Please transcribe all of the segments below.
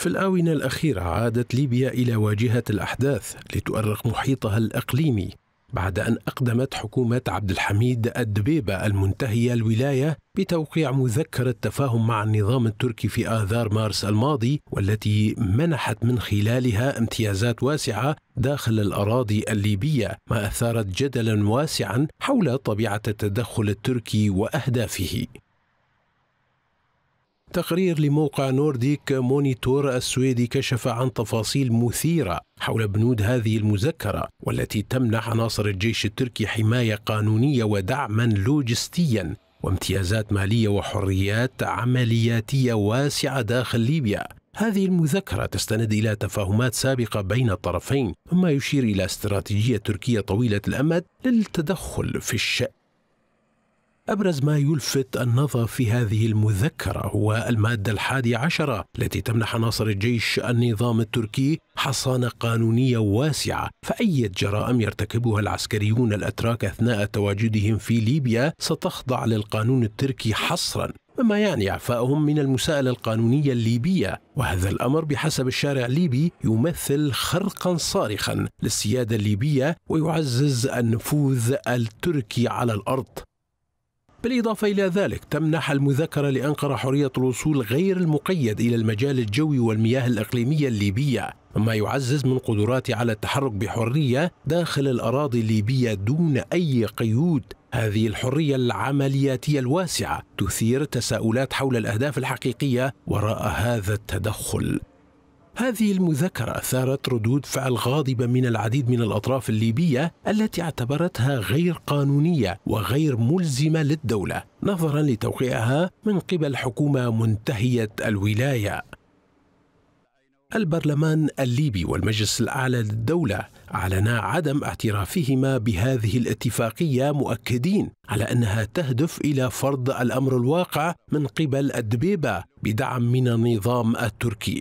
في الآونة الأخيرة عادت ليبيا إلى واجهة الأحداث لتؤرق محيطها الإقليمي بعد أن أقدمت حكومة عبد الحميد الدبيبة المنتهية الولاية بتوقيع مذكرة تفاهم مع النظام التركي في آذار مارس الماضي والتي منحت من خلالها امتيازات واسعة داخل الأراضي الليبية ما أثارت جدلا واسعا حول طبيعة التدخل التركي وأهدافه تقرير لموقع نورديك مونيتور السويدي كشف عن تفاصيل مثيرة حول بنود هذه المذكرة والتي تمنح عناصر الجيش التركي حماية قانونية ودعما لوجستيا وامتيازات مالية وحريات عملياتية واسعة داخل ليبيا هذه المذكرة تستند إلى تفاهمات سابقة بين الطرفين مما يشير إلى استراتيجية تركية طويلة الأمد للتدخل في الشأن أبرز ما يلفت النظر في هذه المذكرة هو المادة الحادية عشرة التي تمنح عناصر الجيش النظام التركي حصانة قانونية واسعة فأي جرائم يرتكبها العسكريون الأتراك أثناء تواجدهم في ليبيا ستخضع للقانون التركي حصرا مما يعني اعفائهم من المساءله القانونيه الليبيه وهذا الامر بحسب الشارع الليبي يمثل خرقا صارخا للسياده الليبيه ويعزز النفوذ التركي على الارض بالإضافة إلى ذلك تمنح المذكرة لأنقرة حرية الوصول غير المقيد إلى المجال الجوي والمياه الإقليمية الليبية مما يعزز من قدراتي على التحرك بحرية داخل الأراضي الليبية دون أي قيود هذه الحرية العملياتية الواسعة تثير تساؤلات حول الأهداف الحقيقية وراء هذا التدخل هذه المذاكرة أثارت ردود فعل غاضبة من العديد من الأطراف الليبية التي اعتبرتها غير قانونية وغير ملزمة للدولة نظرا لتوقيعها من قبل حكومة منتهية الولاية البرلمان الليبي والمجلس الاعلى للدوله اعلنا عدم اعترافهما بهذه الاتفاقيه مؤكدين على انها تهدف الى فرض الامر الواقع من قبل الدبيبه بدعم من النظام التركي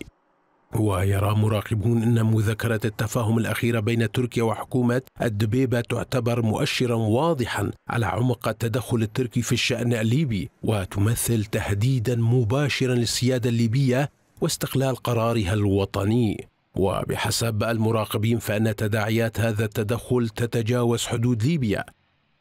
ويرى مراقبون أن مذكرة التفاهم الأخيرة بين تركيا وحكومة الدبيبة تعتبر مؤشرا واضحا على عمق التدخل التركي في الشأن الليبي وتمثل تهديدا مباشرا للسيادة الليبية واستقلال قرارها الوطني وبحسب المراقبين فإن تداعيات هذا التدخل تتجاوز حدود ليبيا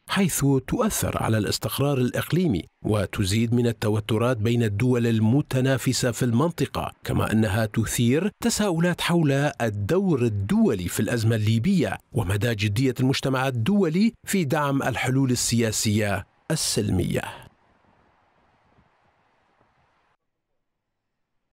حيث تؤثر على الاستقرار الاقليمي وتزيد من التوترات بين الدول المتنافسه في المنطقه كما انها تثير تساؤلات حول الدور الدولي في الازمه الليبيه ومدى جديه المجتمع الدولي في دعم الحلول السياسيه السلميه